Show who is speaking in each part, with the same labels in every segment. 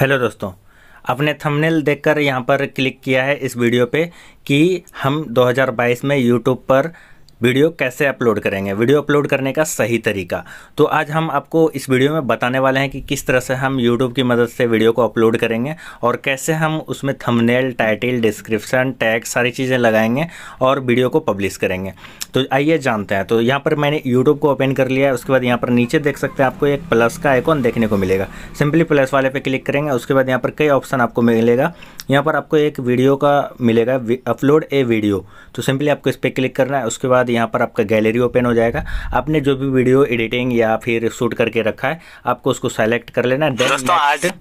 Speaker 1: hello दोस्तों आपने thumbnail देखकर यहाँ पर क्लिक किया है इस वीडियो पे कि हम 2022 में यूट्यूब पर वीडियो कैसे अपलोड करेंगे वीडियो अपलोड करने का सही तरीका तो आज हम आपको इस वीडियो में बताने वाले हैं कि किस तरह से हम यूट्यूब की मदद से वीडियो को अपलोड करेंगे और कैसे हम उसमें थंबनेल टाइटल डिस्क्रिप्शन टैग सारी चीज़ें लगाएंगे और वीडियो को पब्लिश करेंगे तो आइए जानते हैं तो यहाँ पर मैंने यूट्यूब को ओपन कर लिया है उसके बाद यहाँ पर नीचे देख सकते हैं आपको एक प्लस का आइकॉन देखने को मिलेगा सिंपली प्लस वाले पर क्लिक करेंगे उसके बाद यहाँ पर कई ऑप्शन आपको मिलेगा यहाँ पर आपको एक वीडियो का मिलेगा अपलोड ए वीडियो तो सिंपली आपको इस पर क्लिक करना है उसके बाद बाद यहाँ पर आपका गैलरी ओपन हो जाएगा आपने जो भी वीडियो एडिटिंग या फिर शूट करके रखा है आपको उसको सेलेक्ट कर लेना दोस्तों आज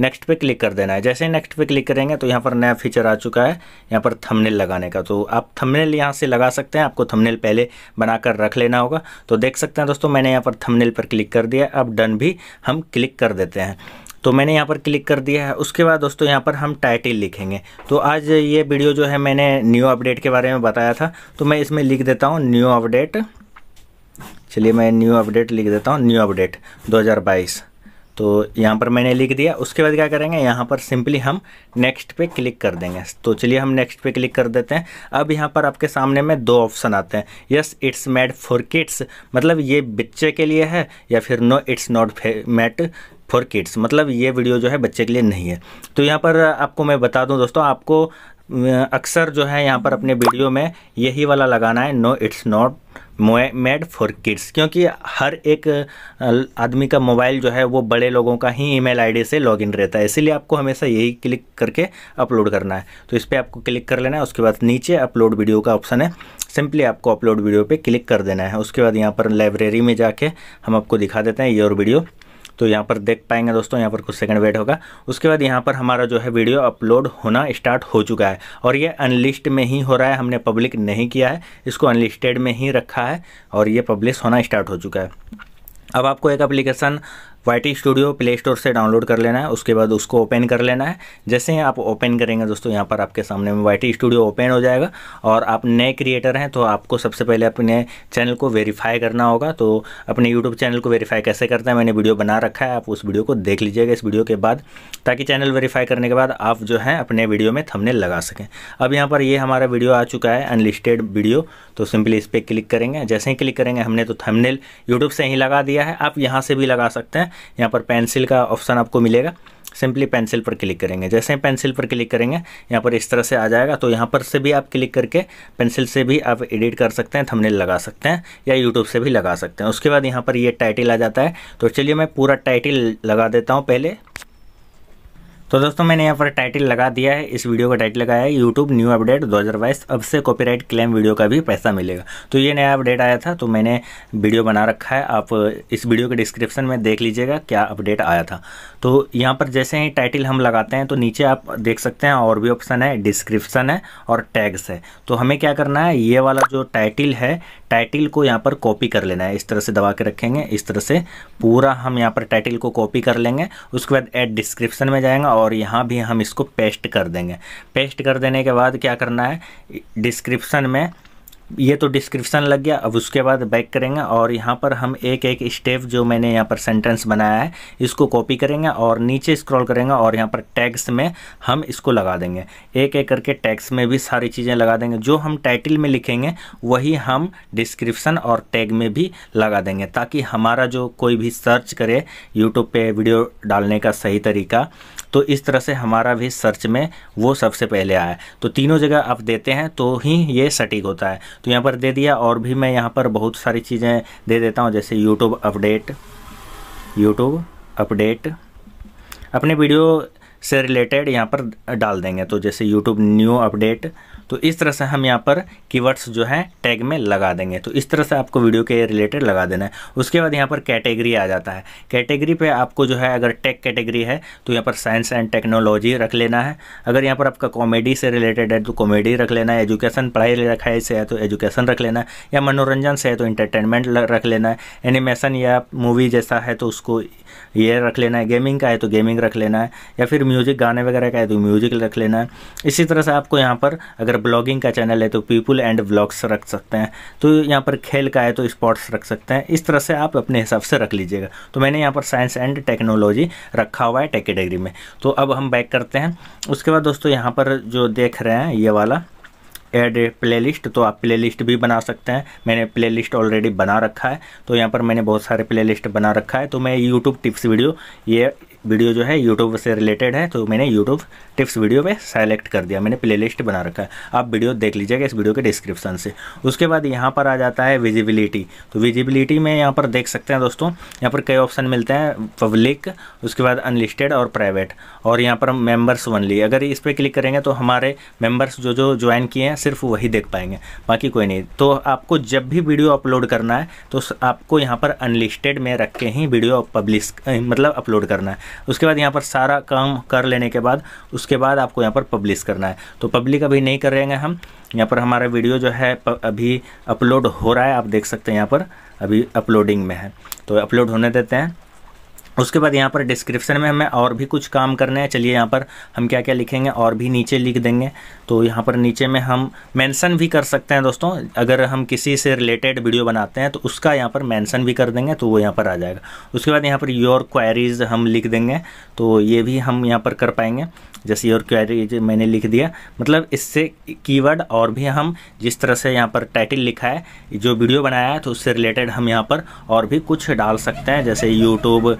Speaker 1: नेक्स्ट पे क्लिक कर देना है जैसे ही नेक्स्ट पे क्लिक करेंगे तो यहाँ पर नया फीचर आ चुका है यहाँ पर थंबनेल लगाने का तो आप थंबनेल यहाँ से लगा सकते हैं आपको थंबनेल पहले बनाकर रख लेना होगा तो देख सकते हैं दोस्तों मैंने यहाँ पर थंबनेल पर क्लिक कर दिया अब डन भी हम क्लिक कर देते हैं तो मैंने यहाँ पर क्लिक कर दिया है उसके बाद दोस्तों यहाँ पर हम टाइटल लिखेंगे तो आज ये वीडियो जो है मैंने न्यू अपडेट के बारे में बताया था तो मैं इसमें लिख देता हूँ न्यू अपडेट चलिए मैं न्यू अपडेट लिख देता हूँ न्यू अपडेट 2022 तो यहाँ पर मैंने लिख दिया उसके बाद क्या करेंगे यहाँ पर सिंपली हम नेक्स्ट पे क्लिक कर देंगे तो चलिए हम नेक्स्ट पे क्लिक कर देते हैं अब यहाँ पर आपके सामने में दो ऑप्शन आते हैं yes it's made for kids मतलब ये बच्चे के लिए है या फिर no it's not made for kids मतलब ये वीडियो जो है बच्चे के लिए नहीं है तो यहाँ पर आपको मैं बता दूँ दोस्तों आपको अक्सर जो है यहाँ पर अपने वीडियो में यही वाला लगाना है no it's not made for kids क्योंकि हर एक आदमी का मोबाइल जो है वो बड़े लोगों का ही ईमेल आईडी से लॉगिन रहता है इसीलिए आपको हमेशा यही क्लिक करके अपलोड करना है तो इस पर आपको क्लिक कर लेना है उसके बाद नीचे अपलोड वीडियो का ऑप्शन है सिंपली आपको अपलोड वीडियो पे क्लिक कर देना है उसके बाद यहाँ पर लाइब्रेरी में जाके हम आपको दिखा देते हैं योर वीडियो तो यहाँ पर देख पाएंगे दोस्तों यहाँ पर कुछ सेकंड वेट होगा उसके बाद यहाँ पर हमारा जो है वीडियो अपलोड होना स्टार्ट हो चुका है और ये अनलिस्ट में ही हो रहा है हमने पब्लिक नहीं किया है इसको अनलिस्टेड में ही रखा है और ये पब्लिश होना स्टार्ट हो चुका है अब आपको एक application Y studio Play Store से डाउनलोड कर लेना है उसके बाद उसको ओपन कर लेना है जैसे ही आप ओपन करेंगे दोस्तों यहाँ पर आपके सामने में वाई स्टूडियो ओपन हो जाएगा और आप नए क्रिएटर हैं तो आपको सबसे पहले अपने चैनल को वेरीफाई करना होगा तो अपने यूट्यूब चैनल को वेरीफाई कैसे करते हैं मैंने वीडियो बना रखा है आप उस वीडियो को देख लीजिएगा इस वीडियो के बाद ताकि चैनल वेरीफाई करने के बाद आप जो है अपने वीडियो में थमने लगा सकें अब यहाँ पर ये हमारा वीडियो आ चुका है अनलिस्टेड वीडियो तो सिंपली इस पर क्लिक करेंगे जैसे ही क्लिक करेंगे हमने तो थमनेल यूट्यूब से ही लगा दिया है आप यहाँ से भी लगा सकते हैं यहाँ पर पेंसिल का ऑप्शन आपको मिलेगा सिंपली पेंसिल पर क्लिक करेंगे जैसे ही पेंसिल पर क्लिक करेंगे यहाँ पर इस तरह से आ जाएगा तो यहाँ पर से भी आप क्लिक करके पेंसिल से भी आप एडिट कर सकते हैं थंबनेल लगा सकते हैं या यूट्यूब से भी लगा सकते हैं उसके बाद यहाँ पर ये टाइटल आ जाता है तो चलिए मैं पूरा टाइटल लगा देता हूँ पहले तो दोस्तों मैंने यहाँ पर टाइटल लगा दिया है इस वीडियो का टाइटल लगाया है यूट्यूब न्यू अपडेट 2022 अब से कॉपीराइट क्लेम वीडियो का भी पैसा मिलेगा तो ये नया अपडेट आया था तो मैंने वीडियो बना रखा है आप इस वीडियो के डिस्क्रिप्शन में देख लीजिएगा क्या अपडेट आया था तो यहाँ पर जैसे ही टाइटल हम लगाते हैं तो नीचे आप देख सकते हैं और भी ऑप्शन है डिस्क्रिप्सन है और टैग्स है तो हमें क्या करना है ये वाला जो टाइटिल है टाइटल को यहाँ पर कॉपी कर लेना है इस तरह से दबा के रखेंगे इस तरह से पूरा हम यहाँ पर टाइटल को कॉपी कर लेंगे उसके बाद एड डिस्क्रिप्शन में जाएंगे और यहाँ भी हम इसको पेस्ट कर देंगे पेस्ट कर देने के बाद क्या करना है डिस्क्रिप्शन में ये तो डिस्क्रिप्शन लग गया अब उसके बाद बैक करेंगे और यहाँ पर हम एक एक स्टेप जो मैंने यहाँ पर सेंटेंस बनाया है इसको कॉपी करेंगे और नीचे स्क्रॉल करेंगे और यहाँ पर टैग्स में हम इसको लगा देंगे एक एक करके टैग्स में भी सारी चीज़ें लगा देंगे जो हम टाइटल में लिखेंगे वही हम डिस्क्रिप्शन और टैग में भी लगा देंगे ताकि हमारा जो कोई भी सर्च करे यूट्यूब पर वीडियो डालने का सही तरीका तो इस तरह से हमारा भी सर्च में वो सबसे पहले आया तो तीनों जगह आप देते हैं तो ही ये सटीक होता है तो यहाँ पर दे दिया और भी मैं यहाँ पर बहुत सारी चीज़ें दे देता हूँ जैसे यूट्यूब अपडेट यूट्यूब अपडेट अपने वीडियो से रिलेटेड यहाँ पर डाल देंगे तो जैसे यूट्यूब न्यू अपडेट तो इस तरह से हम यहाँ पर कीवर्ड्स जो है टैग में लगा देंगे तो इस तरह से आपको वीडियो के रिलेटेड लगा देना है उसके बाद यहाँ पर कैटेगरी आ जाता है कैटेगरी पे आपको जो है अगर टेक कैटेगरी है तो यहाँ पर साइंस एंड टेक्नोलॉजी रख लेना है अगर यहाँ पर आपका कॉमेडी से रिलेटेड है तो कॉमेडी रख लेना है एजुकेशन पढ़ाई लिखाई से है तो एजुकेशन रख लेना है या मनोरंजन से है तो इंटरटेनमेंट रख लेना है एनिमेशन या मूवी जैसा है तो उसको ये रख लेना है गेमिंग का है तो गेमिंग रख लेना है या फिर म्यूज़िक गाने वगैरह का है तो म्यूज़िक रख लेना है इसी तरह से आपको यहाँ पर अगर ब्लॉगिंग का चैनल है तो पीपल एंड ब्लॉग्स रख सकते हैं तो यहाँ पर खेल का है तो स्पोर्ट्स रख सकते हैं इस तरह से आप अपने हिसाब से रख लीजिएगा तो मैंने यहाँ पर साइंस एंड टेक्नोलॉजी रखा हुआ है टेक कैटेगरी में तो अब हम बैक करते हैं उसके बाद दोस्तों यहाँ पर जो देख रहे हैं ये वाला एड प्लेलिस्ट तो आप प्लेलिस्ट भी बना सकते हैं मैंने प्लेलिस्ट ऑलरेडी बना रखा है तो यहाँ पर मैंने बहुत सारे प्लेलिस्ट बना रखा है तो मैं यूट्यूब टिप्स वीडियो ये वीडियो जो है यूट्यूब से रिलेटेड है तो मैंने यूट्यूब टिप्स वीडियो पे सेलेक्ट कर दिया मैंने प्लेलिस्ट बना रखा है आप वीडियो देख लीजिएगा इस वीडियो के डिस्क्रिप्शन से उसके बाद यहाँ पर आ जाता है विजिबिलिटी तो विजिबिलिटी में यहाँ पर देख सकते हैं दोस्तों यहाँ पर कई ऑप्शन मिलते हैं पब्लिक उसके बाद अनलिस्टेड और प्राइवेट और यहाँ पर मेम्बर्स वनली अगर इस पर क्लिक करेंगे तो हमारे मेम्बर्स जो जो ज्वाइन किए हैं सिर्फ वही देख पाएंगे बाकी कोई नहीं तो आपको जब भी वीडियो अपलोड करना है तो आपको यहाँ पर अनलिस्टेड में रख के ही वीडियो पब्लिश मतलब अपलोड करना है उसके बाद यहाँ पर सारा काम कर लेने के बाद उसके बाद आपको यहाँ पर पब्लिश करना है तो पब्लिक अभी नहीं कर हैं हम यहाँ पर हमारा वीडियो जो है अभी अपलोड हो रहा है आप देख सकते हैं यहाँ पर अभी अपलोडिंग में है तो अपलोड होने देते हैं उसके बाद यहाँ पर डिस्क्रिप्शन में हमें और भी कुछ काम करना है चलिए यहाँ पर हम क्या क्या लिखेंगे और भी नीचे लिख देंगे तो यहाँ पर नीचे में हम मेंशन भी कर सकते हैं दोस्तों अगर हम किसी से रिलेटेड वीडियो बनाते हैं तो उसका यहाँ पर मेंशन भी कर देंगे तो वो यहाँ पर आ जाएगा उसके बाद यहाँ पर योर क्वायरीज हम लिख देंगे तो ये भी हम यहाँ पर कर पाएंगे जैसे योर क्वायरीज मैंने लिख दिया मतलब इससे कीवर्ड और भी हम जिस तरह से यहाँ पर टाइटल लिखा है जो वीडियो बनाया है तो उससे रिलेटेड हम यहाँ पर और भी कुछ डाल सकते हैं जैसे यूट्यूब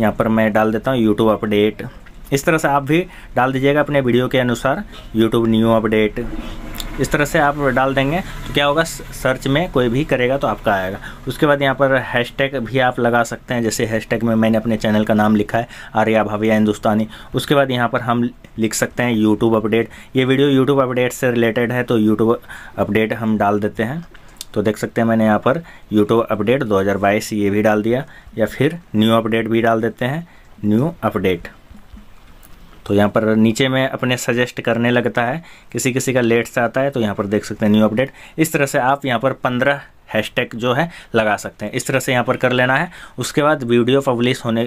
Speaker 1: यहाँ पर मैं डाल देता हूँ यूट्यूब अपडेट इस तरह से आप भी डाल दीजिएगा अपने वीडियो के अनुसार यूट्यूब न्यू अपडेट इस तरह से आप डाल देंगे तो क्या होगा सर्च में कोई भी करेगा तो आपका आएगा उसके बाद यहाँ पर हैशटैग भी आप लगा सकते हैं जैसे हैशटैग में मैंने अपने चैनल का नाम लिखा है आर्या भाविया हिंदुस्तानी उसके बाद यहाँ पर हम लिख सकते हैं यूट्यूब अपडेट ये वीडियो यूट्यूब अपडेट से रिलेटेड है तो यूट्यूब अपडेट हम डाल देते हैं तो देख सकते हैं मैंने यहाँ पर यूट्यूब अपडेट 2022 ये भी डाल दिया या फिर न्यू अपडेट भी डाल देते हैं न्यू अपडेट तो यहाँ पर नीचे में अपने सजेस्ट करने लगता है किसी किसी का लेट से आता है तो यहाँ पर देख सकते हैं न्यू अपडेट इस तरह से आप यहाँ पर पंद्रह हैशटैग जो है लगा सकते हैं इस तरह से यहाँ पर कर लेना है उसके बाद वीडियो पब्लिश होने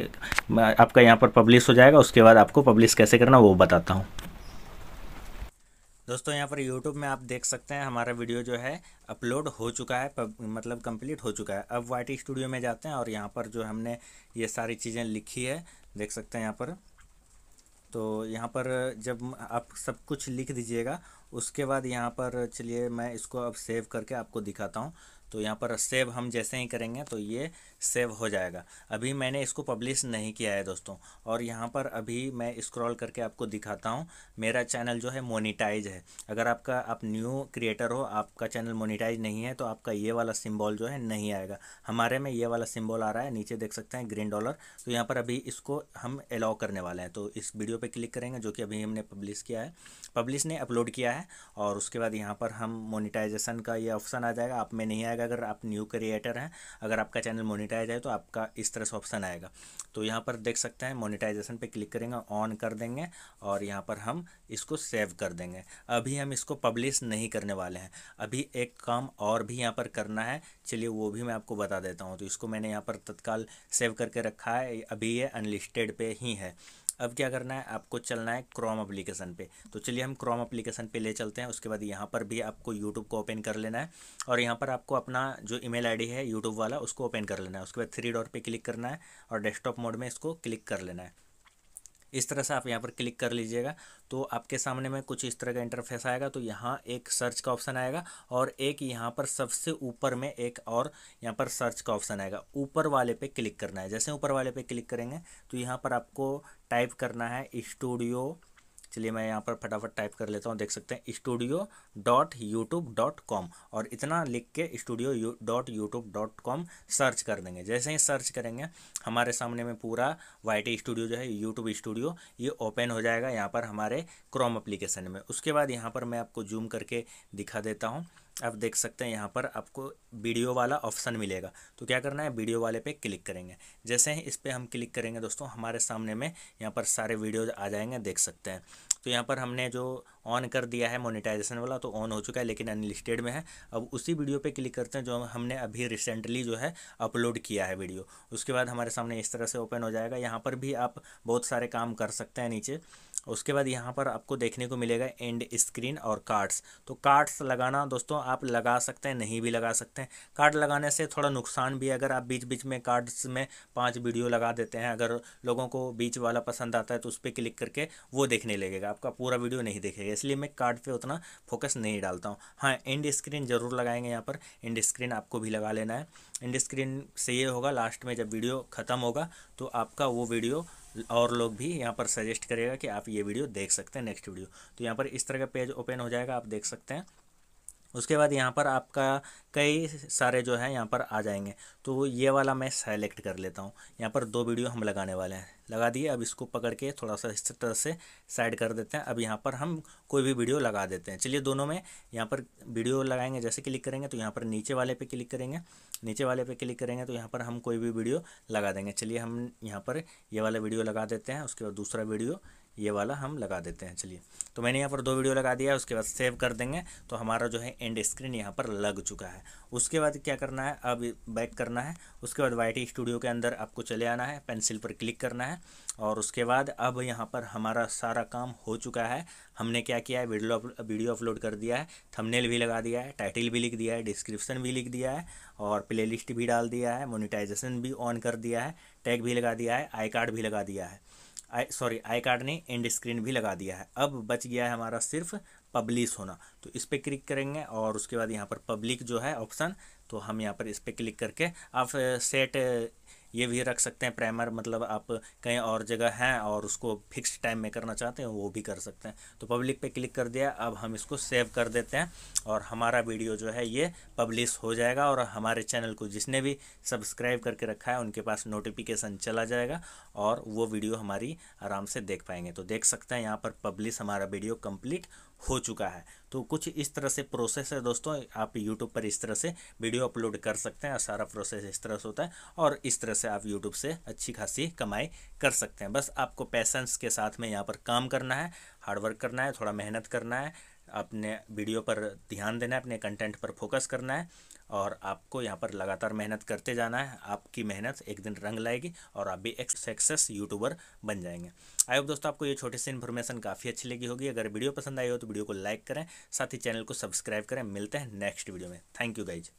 Speaker 1: आपका यहाँ पर पब्लिश हो जाएगा उसके बाद आपको पब्लिश कैसे करना वो बताता हूँ दोस्तों यहाँ पर यूट्यूब में आप देख सकते हैं हमारा वीडियो जो है अपलोड हो चुका है पब, मतलब कंप्लीट हो चुका है अब वाई स्टूडियो में जाते हैं और यहाँ पर जो हमने ये सारी चीज़ें लिखी है देख सकते हैं यहाँ पर तो यहाँ पर जब आप सब कुछ लिख दीजिएगा उसके बाद यहाँ पर चलिए मैं इसको अब सेव करके आपको दिखाता हूँ तो यहाँ पर सेव हम जैसे ही करेंगे तो ये सेव हो जाएगा अभी मैंने इसको पब्लिश नहीं किया है दोस्तों और यहाँ पर अभी मैं स्क्रॉल करके आपको दिखाता हूँ मेरा चैनल जो है मोनिटाइज है अगर आपका आप न्यू क्रिएटर हो आपका चैनल मोनिटाइज नहीं है तो आपका ये वाला सिम्बॉल जो है नहीं आएगा हमारे में ये वाला सिम्बॉल आ रहा है नीचे देख सकते हैं ग्रीन डॉलर तो यहाँ पर अभी इसको हम अलाउ करने वाले हैं तो इस वीडियो पर क्लिक करेंगे जो कि अभी हमने पब्लिश किया है पब्लिश ने अपलोड किया है और उसके बाद यहाँ पर हम मोनिटाइजेशन का ये ऑप्शन आ जाएगा आप में नहीं आएगा अगर आप न्यू क्रिएटर हैं अगर आपका चैनल मोनिटाइज मोनेटाइज है तो आपका इस तरह से ऑप्शन आएगा तो यहाँ पर देख सकते हैं मोनिटाइजेशन पे क्लिक करेंगे ऑन कर देंगे और यहाँ पर हम इसको सेव कर देंगे अभी हम इसको पब्लिश नहीं करने वाले हैं अभी एक काम और भी यहाँ पर करना है चलिए वो भी मैं आपको बता देता हूँ तो इसको मैंने यहाँ पर तत्काल सेव करके रखा है अभी ये अनलिस्टेड पे ही है अब क्या करना है आपको चलना है क्रोम अप्लीकेशन पे तो चलिए हम क्रोम अप्लीकेशन पे ले चलते हैं उसके बाद यहाँ पर भी आपको यूट्यूब को ओपन कर लेना है और यहाँ पर आपको अपना जो ईमेल आईडी है यूट्यूब वाला उसको ओपन कर लेना है उसके बाद थ्री डॉट पर क्लिक करना है और डेस्कटॉप मोड में इसको क्लिक कर लेना है इस तरह से आप यहाँ पर क्लिक कर लीजिएगा तो आपके सामने में कुछ इस तरह का इंटरफेस आएगा तो यहाँ एक सर्च का ऑप्शन आएगा और एक यहाँ पर सबसे ऊपर में एक और यहाँ पर सर्च का ऑप्शन आएगा ऊपर वाले पे क्लिक करना है जैसे ऊपर वाले पे क्लिक करेंगे तो यहाँ पर आपको टाइप करना है स्टूडियो चलिए मैं यहाँ पर फटाफट टाइप कर लेता हूँ देख सकते हैं studio dot YouTube dot com और इतना लिख के studio dot YouTube dot com search कर देंगे जैसे ही सर्च करेंगे हमारे सामने में पूरा वाई टी स्टूडियो जो है यूट्यूब स्टूडियो ये ओपन हो जाएगा यहाँ पर हमारे क्रोम अप्लीकेशन में उसके बाद यहाँ पर मैं आपको जूम करके दिखा देता हूँ आप देख सकते हैं यहाँ पर आपको वीडियो वाला ऑप्शन मिलेगा तो क्या करना है वीडियो वाले पे क्लिक करेंगे जैसे ही इस पर हम क्लिक करेंगे दोस्तों हमारे सामने में यहाँ पर सारे वीडियोज आ जाएंगे देख सकते हैं तो यहाँ पर हमने जो ऑन कर दिया है मोनेटाइजेशन वाला तो ऑन हो चुका है लेकिन अनलिस्टेड में है अब उसी वीडियो पे क्लिक करते हैं जो हमने अभी रिसेंटली जो है अपलोड किया है वीडियो उसके बाद हमारे सामने इस तरह से ओपन हो जाएगा यहाँ पर भी आप बहुत सारे काम कर सकते हैं नीचे उसके बाद यहाँ पर आपको देखने को मिलेगा एंड स्क्रीन और कार्ड्स तो कार्ड्स लगाना दोस्तों आप लगा सकते हैं नहीं भी लगा सकते हैं कार्ड लगाने से थोड़ा नुकसान भी है अगर आप बीच बीच में कार्ड्स में पाँच वीडियो लगा देते हैं अगर लोगों को बीच वाला पसंद आता है तो उस पर क्लिक करके वो देखने लगेगा आपका पूरा वीडियो नहीं देखेगा इसलिए मैं कार्ड पर उतना फोकस नहीं डालता हूँ हाँ एंड स्क्रीन ज़रूर लगाएंगे यहाँ पर एंड स्क्रीन आपको भी लगा लेना है एंड स्क्रीन से ये होगा लास्ट में जब वीडियो ख़त्म होगा तो आपका वो वीडियो और लोग भी यहाँ पर सजेस्ट करेगा कि आप ये वीडियो देख सकते हैं नेक्स्ट वीडियो तो यहाँ पर इस तरह का पेज ओपन हो जाएगा आप देख सकते हैं उसके बाद यहाँ पर आपका कई सारे जो है यहाँ पर आ जाएंगे तो ये वाला मैं सेलेक्ट कर लेता हूँ यहाँ पर दो वीडियो हम लगाने वाले हैं लगा दिए अब इसको पकड़ के थोड़ा सा इस तरह से साइड कर देते हैं अब यहाँ पर हम कोई भी वीडियो लगा देते हैं चलिए दोनों में यहाँ पर वीडियो लगाएंगे जैसे क्लिक करेंगे तो यहाँ पर नीचे वाले पे क्लिक करेंगे नीचे वाले पे क्लिक करेंगे तो यहाँ पर हम कोई भी वीडियो लगा देंगे चलिए हम यहाँ पर ये वाला वीडियो लगा देते हैं उसके बाद दूसरा वीडियो ये वाला हम लगा देते हैं चलिए तो मैंने यहाँ पर दो वीडियो लगा दिया उसके बाद सेव कर देंगे तो हमारा जो है एंड स्क्रीन यहाँ पर लग चुका है उसके बाद क्या करना है अब बैक करना है उसके बाद वाई स्टूडियो के अंदर आपको चले आना है पेंसिल पर क्लिक करना है और उसके बाद अब यहाँ पर हमारा सारा काम हो चुका है हमने क्या किया है वीडियो वीडियो अपलोड कर दिया है थंबनेल भी लगा दिया है टाइटल भी लिख दिया है डिस्क्रिप्शन भी लिख दिया है और प्लेलिस्ट भी डाल दिया है मोनिटाइजेशन भी ऑन कर दिया है टैग भी लगा दिया है आई कार्ड भी लगा दिया है आई सॉरी आई कार्ड ने एंड स्क्रीन भी लगा दिया है अब बच गया है हमारा सिर्फ पब्लिश होना तो इस पर क्लिक करेंगे और उसके बाद यहाँ पर पब्लिक जो है ऑप्शन तो हम यहाँ पर इस पर क्लिक करके आप सेट uh, ये भी रख सकते हैं प्राइमर मतलब आप कहीं और जगह हैं और उसको फिक्स टाइम में करना चाहते हैं वो भी कर सकते हैं तो पब्लिक पे क्लिक कर दिया अब हम इसको सेव कर देते हैं और हमारा वीडियो जो है ये पब्लिश हो जाएगा और हमारे चैनल को जिसने भी सब्सक्राइब करके रखा है उनके पास नोटिफिकेशन चला जाएगा और वो वीडियो हमारी आराम से देख पाएंगे तो देख सकते हैं यहाँ पर पब्लिश हमारा वीडियो कम्प्लीट हो चुका है तो कुछ इस तरह से प्रोसेस है दोस्तों आप यूट्यूब पर इस तरह से वीडियो अपलोड कर सकते हैं सारा प्रोसेस इस तरह से होता है और इस तरह से आप यूट्यूब से अच्छी खासी कमाई कर सकते हैं बस आपको पैसेंस के साथ में यहाँ पर काम करना है हार्डवर्क करना है थोड़ा मेहनत करना है अपने वीडियो पर ध्यान देना है अपने कंटेंट पर फोकस करना है और आपको यहाँ पर लगातार मेहनत करते जाना है आपकी मेहनत एक दिन रंग लाएगी और आप भी एक सक्सेस यूट्यूबर बन जाएंगे आई होप दोस्तों आपको ये छोटी सी इन्फॉर्मेशन काफ़ी अच्छी लगी होगी अगर वीडियो पसंद आई हो तो वीडियो को लाइक करें साथ ही चैनल को सब्सक्राइब करें मिलते हैं नेक्स्ट वीडियो में थैंक यू गाइज